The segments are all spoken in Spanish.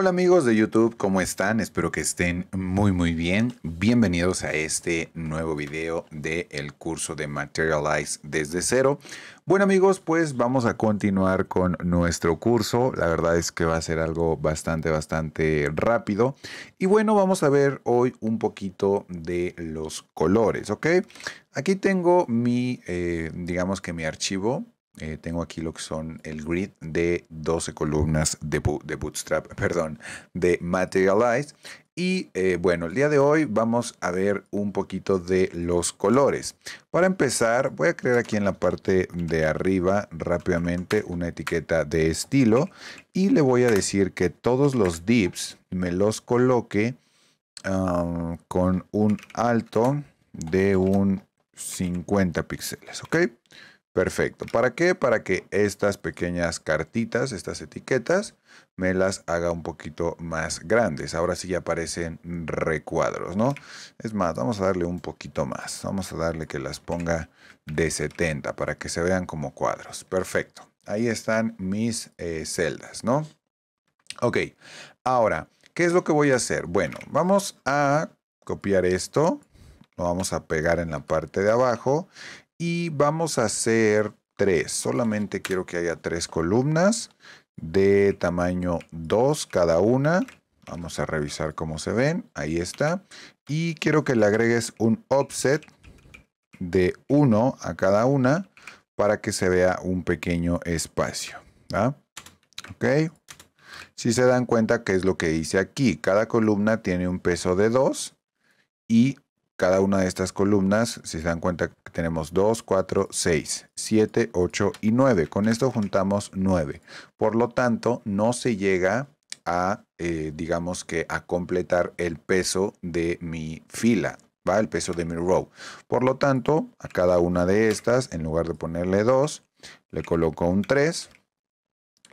Hola amigos de YouTube, ¿cómo están? Espero que estén muy muy bien. Bienvenidos a este nuevo video del el curso de Materialize desde cero. Bueno amigos, pues vamos a continuar con nuestro curso. La verdad es que va a ser algo bastante bastante rápido. Y bueno, vamos a ver hoy un poquito de los colores, ¿ok? Aquí tengo mi, eh, digamos que mi archivo eh, tengo aquí lo que son el grid de 12 columnas de, Bootstrap, perdón, de Materialize. Y eh, bueno, el día de hoy vamos a ver un poquito de los colores. Para empezar, voy a crear aquí en la parte de arriba rápidamente una etiqueta de estilo y le voy a decir que todos los Dips me los coloque um, con un alto de un 50 píxeles, ¿ok? Perfecto. ¿Para qué? Para que estas pequeñas cartitas, estas etiquetas, me las haga un poquito más grandes. Ahora sí ya aparecen recuadros, ¿no? Es más, vamos a darle un poquito más. Vamos a darle que las ponga de 70 para que se vean como cuadros. Perfecto. Ahí están mis eh, celdas, ¿no? Ok. Ahora, ¿qué es lo que voy a hacer? Bueno, vamos a copiar esto. Lo vamos a pegar en la parte de abajo y vamos a hacer tres. Solamente quiero que haya tres columnas de tamaño 2 cada una. Vamos a revisar cómo se ven. Ahí está. Y quiero que le agregues un offset de 1 a cada una para que se vea un pequeño espacio. ah Ok. Si se dan cuenta que es lo que hice aquí. Cada columna tiene un peso de 2 y cada una de estas columnas, si se dan cuenta, tenemos 2, 4, 6, 7, 8 y 9. Con esto juntamos 9. Por lo tanto, no se llega a, eh, digamos que, a completar el peso de mi fila, ¿va? El peso de mi row. Por lo tanto, a cada una de estas, en lugar de ponerle 2, le coloco un 3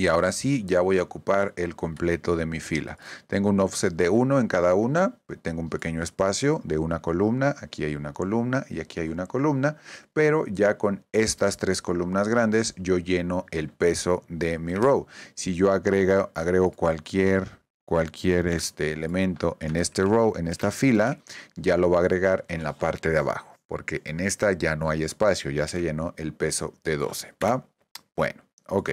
y ahora sí ya voy a ocupar el completo de mi fila. Tengo un offset de 1 en cada una, pues, tengo un pequeño espacio de una columna, aquí hay una columna y aquí hay una columna, pero ya con estas tres columnas grandes yo lleno el peso de mi row. Si yo agrego, agrego cualquier cualquier este elemento en este row, en esta fila, ya lo va a agregar en la parte de abajo, porque en esta ya no hay espacio, ya se llenó el peso de 12, ¿va? Bueno, ok.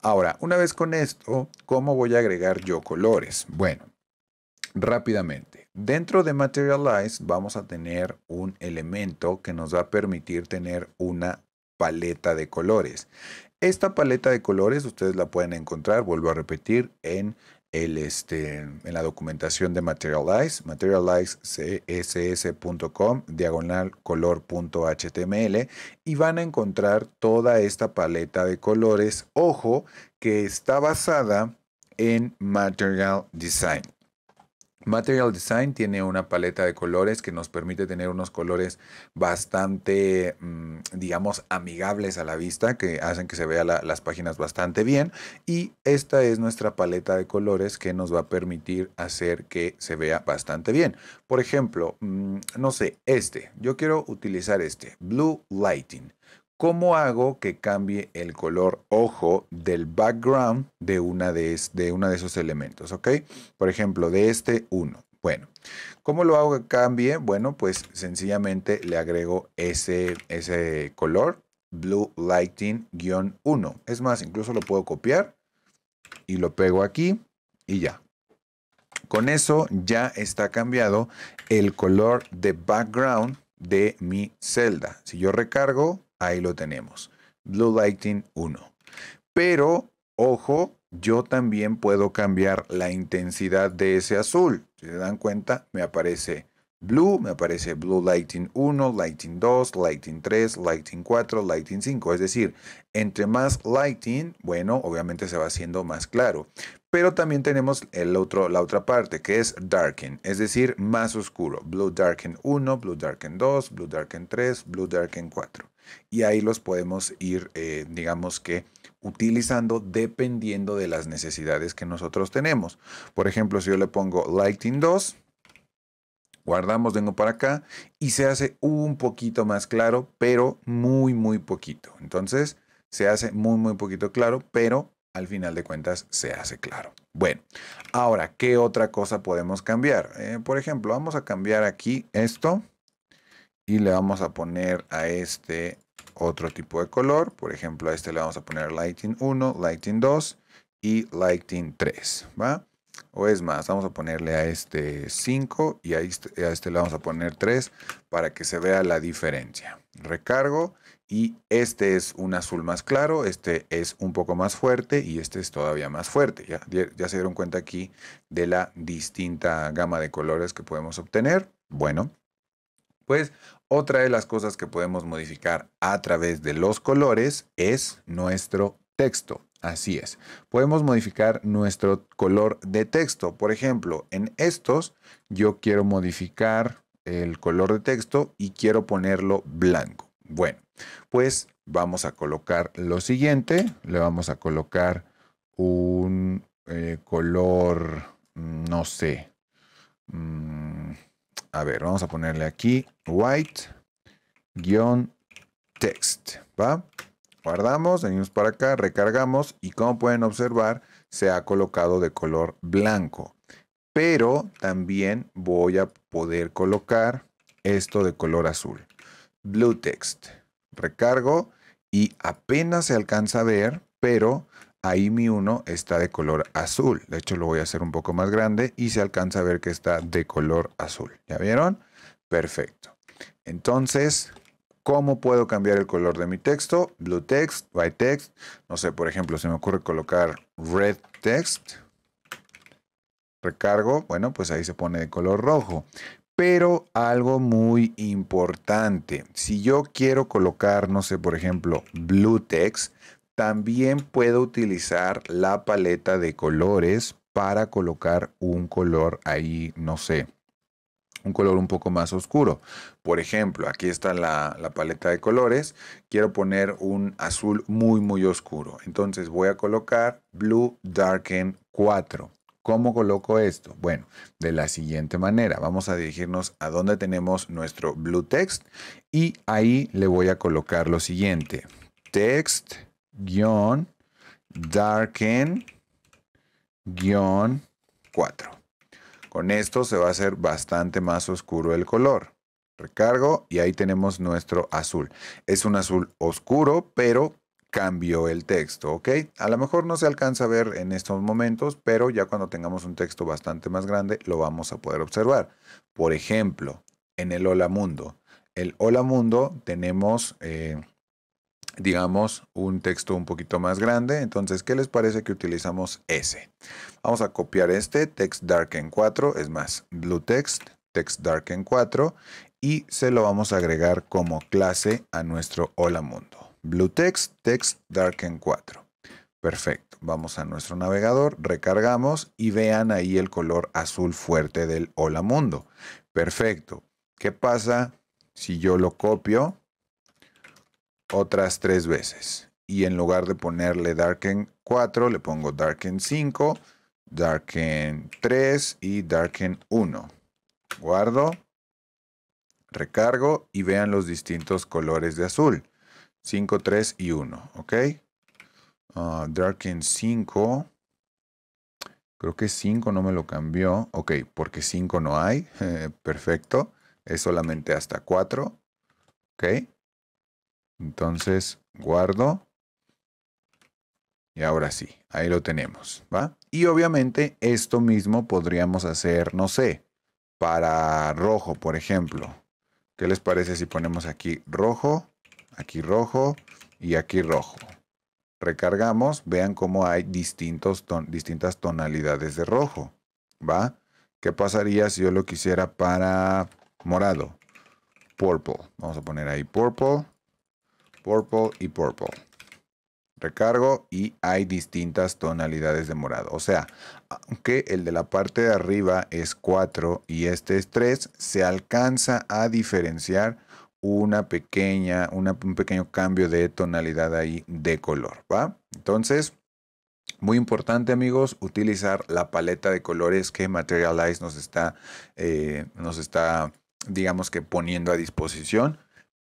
Ahora, una vez con esto, ¿cómo voy a agregar yo colores? Bueno, rápidamente. Dentro de Materialize vamos a tener un elemento que nos va a permitir tener una paleta de colores. Esta paleta de colores ustedes la pueden encontrar, vuelvo a repetir, en este, en la documentación de Materialize, materializecss.com, diagonal color.html, y van a encontrar toda esta paleta de colores, ojo, que está basada en Material Design. Material Design tiene una paleta de colores que nos permite tener unos colores bastante, mm, digamos, amigables a la vista, que hacen que se vean las páginas bastante bien. Y esta es nuestra paleta de colores que nos va a permitir hacer que se vea bastante bien. Por ejemplo, mm, no sé, este. Yo quiero utilizar este, Blue Lighting. ¿Cómo hago que cambie el color ojo del background de una de, una de esos elementos? ¿Ok? Por ejemplo, de este 1. Bueno, ¿cómo lo hago que cambie? Bueno, pues sencillamente le agrego ese, ese color, Blue Lighting-1. Es más, incluso lo puedo copiar y lo pego aquí y ya. Con eso ya está cambiado el color de background de mi celda. Si yo recargo, ahí lo tenemos. Blue Lighting 1. Pero, ojo, yo también puedo cambiar la intensidad de ese azul. Si se dan cuenta, me aparece blue, me aparece blue lighting 1, lighting 2, lighting 3, lighting 4, lighting 5. Es decir, entre más lighting, bueno, obviamente se va haciendo más claro. Pero también tenemos el otro, la otra parte que es darken, es decir, más oscuro. Blue darken 1, blue darken 2, blue darken 3, blue darken 4 y ahí los podemos ir, eh, digamos que, utilizando dependiendo de las necesidades que nosotros tenemos. Por ejemplo, si yo le pongo Lighting 2, guardamos, vengo para acá y se hace un poquito más claro, pero muy, muy poquito. Entonces, se hace muy, muy poquito claro, pero al final de cuentas se hace claro. Bueno, ahora, ¿qué otra cosa podemos cambiar? Eh, por ejemplo, vamos a cambiar aquí esto y le vamos a poner a este otro tipo de color. Por ejemplo, a este le vamos a poner Lighting 1, Lighting 2 y Lighting 3, ¿va? O es más, vamos a ponerle a este 5 y este, a este, le vamos a poner 3 para que se vea la diferencia. Recargo y este es un azul más claro, este es un poco más fuerte y este es todavía más fuerte. Ya, ya se dieron cuenta aquí de la distinta gama de colores que podemos obtener. Bueno, pues otra de las cosas que podemos modificar a través de los colores es nuestro texto. Así es. Podemos modificar nuestro color de texto. Por ejemplo, en estos yo quiero modificar el color de texto y quiero ponerlo blanco. Bueno, pues vamos a colocar lo siguiente. Le vamos a colocar un eh, color, mm, no sé, mm, a ver, vamos a ponerle aquí white-text, ¿va? Guardamos, venimos para acá, recargamos y como pueden observar, se ha colocado de color blanco. Pero también voy a poder colocar esto de color azul. Blue text. Recargo y apenas se alcanza a ver, pero ahí mi 1 está de color azul. De hecho, lo voy a hacer un poco más grande y se alcanza a ver que está de color azul. ¿Ya vieron? Perfecto. Entonces, ¿cómo puedo cambiar el color de mi texto? Blue text, white text. No sé, por ejemplo, se me ocurre colocar red text. Recargo. Bueno, pues ahí se pone de color rojo. Pero algo muy importante, si yo quiero colocar, no sé, por ejemplo, blue text, también puedo utilizar la paleta de colores para colocar un color ahí, no sé, un color un poco más oscuro. Por ejemplo, aquí está la, paleta de colores. Quiero poner un azul muy, muy oscuro. Entonces voy a colocar Blue Darken 4. ¿Cómo coloco esto? Bueno, de la siguiente manera. Vamos a dirigirnos a donde tenemos nuestro Blue Text y ahí le voy a colocar lo siguiente. Text guión darken guión 4. Con esto se va a hacer bastante más oscuro el color. Recargo y ahí tenemos nuestro azul. Es un azul oscuro, pero cambió el texto, ¿ok? A lo mejor no se alcanza a ver en estos momentos, pero ya cuando tengamos un texto bastante más grande lo vamos a poder observar. Por ejemplo, en el Hola Mundo. El Hola Mundo tenemos eh, digamos, un texto un poquito más grande. Entonces, ¿qué les parece que utilizamos ese? Vamos a copiar este, text darken 4, es más, blue text, text darken 4, y se lo vamos a agregar como clase a nuestro hola mundo. Blue text, text darken 4. Perfecto, vamos a nuestro navegador, recargamos y vean ahí el color azul fuerte del hola mundo. Perfecto, ¿qué pasa si yo lo copio? otras tres veces. Y en lugar de ponerle Darken 4, le pongo Darken 5, Darken 3 y Darken 1. Guardo, recargo y vean los distintos colores de azul. 5, 3 y 1, ¿ok? Ah, Darken 5. Creo que 5 no me lo cambió. Ok, porque 5 no hay. perfecto. Es solamente hasta 4. Ok. Entonces, guardo. Y ahora sí, ahí lo tenemos, ¿va? Y obviamente esto mismo podríamos hacer, no sé, para rojo, por ejemplo. ¿Qué les parece si ponemos aquí rojo, aquí rojo y aquí rojo? Recargamos, vean cómo hay distintos distintas tonalidades de rojo, ¿va? ¿Qué pasaría si yo lo quisiera para morado? Purple. Vamos a poner ahí purple. Purple y purple. Recargo y hay distintas tonalidades de morado. O sea, aunque el de la parte de arriba es 4 y este es 3, se alcanza a diferenciar una pequeña, un pequeño cambio de tonalidad ahí de color, ¿va? Entonces, muy importante amigos, utilizar la paleta de colores que Materialize nos está, eh, nos está digamos que poniendo a disposición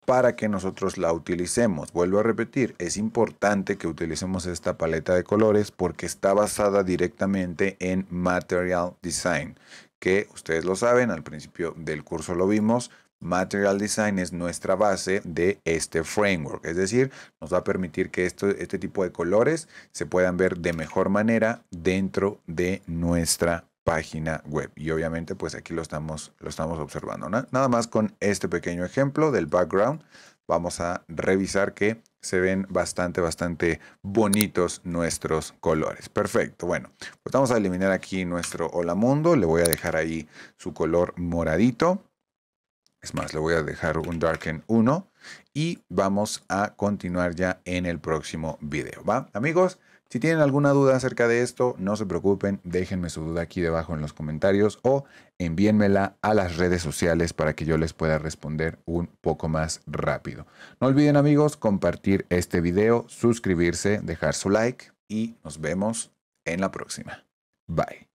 para que nosotros la utilicemos. Vuelvo a repetir, es importante que utilicemos esta paleta de colores porque está basada directamente en Material Design, que ustedes lo saben, al principio del curso lo vimos. Material Design es nuestra base de este framework, es decir, nos va a permitir que este tipo de colores se puedan ver de mejor manera dentro de nuestra página web. Y obviamente pues aquí lo estamos, lo estamos observando. Nada más con este pequeño ejemplo del background vamos a revisar que se ven bastante, bastante bonitos nuestros colores. Perfecto. Bueno, pues vamos a eliminar aquí nuestro hola mundo. Le voy a dejar ahí su color moradito. Es más, le voy a dejar un darken 1 y vamos a continuar ya en el próximo video. ¿Va? Amigos, si tienen alguna duda acerca de esto, no se preocupen, déjenme su duda aquí debajo en los comentarios o envíenmela a las redes sociales para que yo les pueda responder un poco más rápido. No olviden amigos compartir este video, suscribirse, dejar su like y nos vemos en la próxima. Bye.